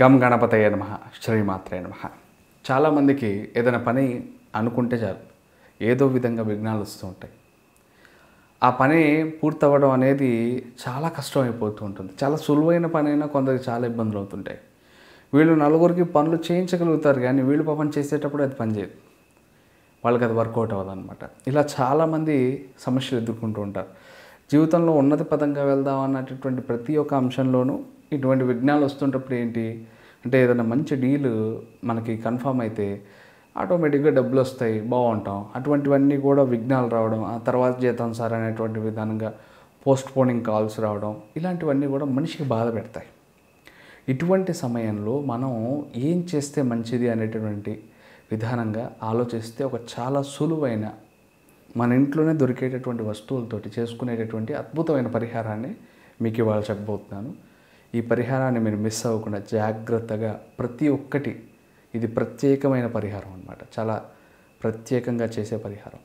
gum గణపతయ్య నమ శ్రీమాత్రే నమ చాలామందికి ఏదైనా పని అనుకుంటే చాలు ఏదో విధంగా విఘ్నాలు వస్తూ ఉంటాయి ఆ పని పూర్తవ్వడం అనేది చాలా కష్టం అయిపోతూ ఉంటుంది చాలా సులువైన పని అయినా కొందరికి చాలా ఇబ్బందులు అవుతుంటాయి వీళ్ళు నలుగురికి పనులు చేయించగలుగుతారు కానీ వీళ్ళు పాపం చేసేటప్పుడు అది పని చేయదు వాళ్ళకి అది వర్కౌట్ అనమాట ఇలా చాలామంది సమస్యలు ఎదుర్కొంటూ ఉంటారు జీవితంలో ఉన్నత పదంగా వెళ్దాం అన్నటువంటి ప్రతి ఒక్క అంశంలోనూ ఇటువంటి విఘ్నాలు వస్తుంటప్పుడు ఏంటి అంటే ఏదైనా మంచి డీల్ మనకి కన్ఫామ్ అయితే ఆటోమేటిక్గా డబ్బులు వస్తాయి బాగుంటాం అటువంటివన్నీ కూడా విఘ్నాలు రావడం ఆ తర్వాత జీతం సార్ అనేటువంటి విధానంగా పోస్ట్ పోనింగ్ కాల్స్ రావడం ఇలాంటివన్నీ కూడా మనిషికి బాధ పెడతాయి ఇటువంటి సమయంలో మనం ఏం చేస్తే మంచిది అనేటటువంటి విధానంగా ఆలోచిస్తే ఒక చాలా సులువైన మన ఇంట్లోనే దొరికేటటువంటి వస్తువులతోటి చేసుకునేటటువంటి అద్భుతమైన పరిహారాన్ని మీకు ఇవాళ చెప్పబోతున్నాను ఈ పరిహారాన్ని మీరు మిస్ అవ్వకుండా జాగ్రత్తగా ప్రతి ఒక్కటి ఇది ప్రత్యేకమైన పరిహారం అనమాట చాలా ప్రత్యేకంగా చేసే పరిహారం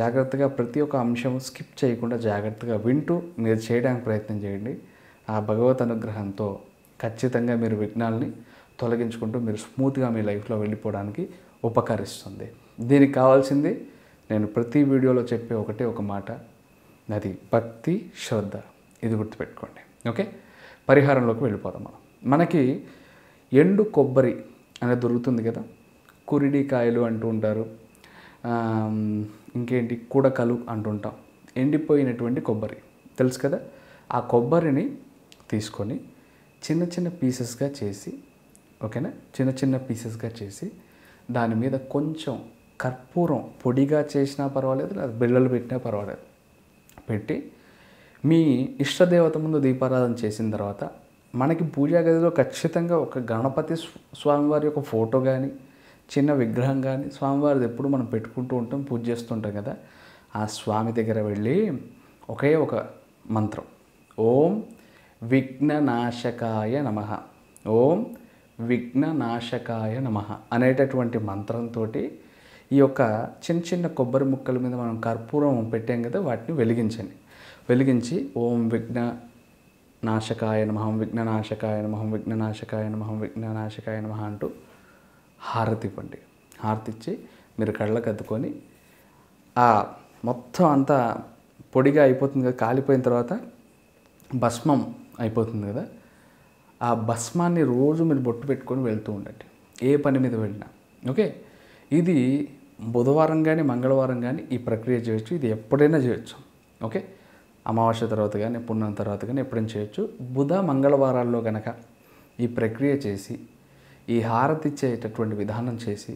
జాగ్రత్తగా ప్రతి ఒక్క అంశం స్కిప్ చేయకుండా జాగ్రత్తగా వింటూ మీరు చేయడానికి ప్రయత్నం చేయండి ఆ భగవత్ అనుగ్రహంతో ఖచ్చితంగా మీరు విఘ్నాల్ని తొలగించుకుంటూ మీరు స్మూత్గా మీ లైఫ్లో వెళ్ళిపోవడానికి ఉపకరిస్తుంది దీనికి కావాల్సింది నేను ప్రతి వీడియోలో చెప్పే ఒకటే ఒక మాట నది భక్తి శ్రద్ధ ఇది గుర్తుపెట్టుకోండి ఓకే పరిహారంలోకి వెళ్ళిపోదాం మనం మనకి ఎండు కొబ్బరి అనేది దొరుకుతుంది కదా కురిడికాయలు అంటూ ఉంటారు ఇంకేంటి కుడకలు అంటుంటాం ఎండిపోయినటువంటి కొబ్బరి తెలుసు కదా ఆ కొబ్బరిని తీసుకొని చిన్న చిన్న పీసెస్గా చేసి ఓకేనా చిన్న చిన్న పీసెస్గా చేసి దాని మీద కొంచెం కర్పూరం పొడిగా చేసినా పర్వాలేదు లేదా బిళ్ళలు పెట్టినా పర్వాలేదు పెట్టి మీ ఇష్టదేవత ముందు దీపారాధన చేసిన తర్వాత మనకి పూజా గదిలో ఖచ్చితంగా ఒక గణపతి స్వామివారి యొక్క ఫోటో కానీ చిన్న విగ్రహం కానీ స్వామివారిది ఎప్పుడు మనం పెట్టుకుంటూ ఉంటాం పూజ చేస్తుంటాం కదా ఆ స్వామి దగ్గర వెళ్ళి ఒకే ఒక మంత్రం ఓం విఘ్ననాశకాయ నమ ఓం విఘ్ననాశకాయ నమ అనేటటువంటి మంత్రంతో ఈ యొక్క చిన్న చిన్న కొబ్బరి ముక్కల మీద మనం కర్పూరం పెట్టాం కదా వాటిని వెలిగించండి వెలిగించి ఓం విఘ్న నాశకాయ నమహం విఘ్ననాశకాయ నమహం విఘ్ననాశకాయ నమహం విఘ్ననాశకాయ నమహ అంటూ హారతి ఇవ్వండి హారతి ఇచ్చి మీరు కళ్ళకు అద్దుకొని ఆ మొత్తం అంతా పొడిగా అయిపోతుంది కదా కాలిపోయిన తర్వాత భస్మం అయిపోతుంది కదా ఆ భస్మాన్ని రోజు మీరు బొట్టు పెట్టుకొని వెళ్తూ ఉండండి ఏ పని మీద వెళ్ళినా ఓకే ఇది బుధవారం కానీ మంగళవారం కానీ ఈ ప్రక్రియ చేయొచ్చు ఇది ఎప్పుడైనా చేయొచ్చు ఓకే అమావాస్య తర్వాత కానీ పుణ్యం తర్వాత కానీ ఎప్పుడైనా చేయొచ్చు బుధ మంగళవారాల్లో కనుక ఈ ప్రక్రియ చేసి ఈ హారతిచ్చేటటువంటి విధానం చేసి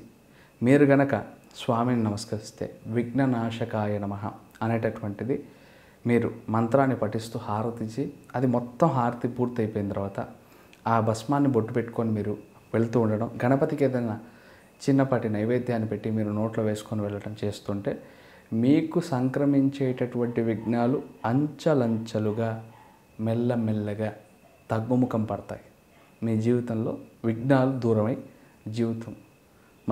మీరు గనక స్వామిని నమస్కరిస్తే విఘ్ననాశకాయ నమ అనేటటువంటిది మీరు మంత్రాన్ని పఠిస్తూ హారతిచ్చి అది మొత్తం హారతి పూర్తి అయిపోయిన తర్వాత ఆ భస్మాన్ని బొట్టు పెట్టుకొని మీరు వెళ్తూ ఉండడం గణపతికి ఏదైనా చిన్నపాటి నైవేద్యాన్ని పెట్టి మీరు నోట్లో వేసుకొని వెళ్ళడం చేస్తుంటే మీకు సంక్రమించేటటువంటి విఘ్నాలు అంచలంచలుగా మెల్లమెల్లగా తగ్గుముఖం పడతాయి మీ జీవితంలో విఘ్నాలు దూరమై జీవితం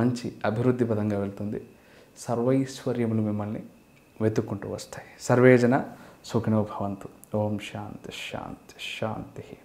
మంచి అభివృద్ధి పదంగా వెళ్తుంది సర్వైశ్వర్యములు మిమ్మల్ని వెతుక్కుంటూ వస్తాయి సర్వేజన సుఖినో భవంతు ఓం శాంతి శాంతి శాంతి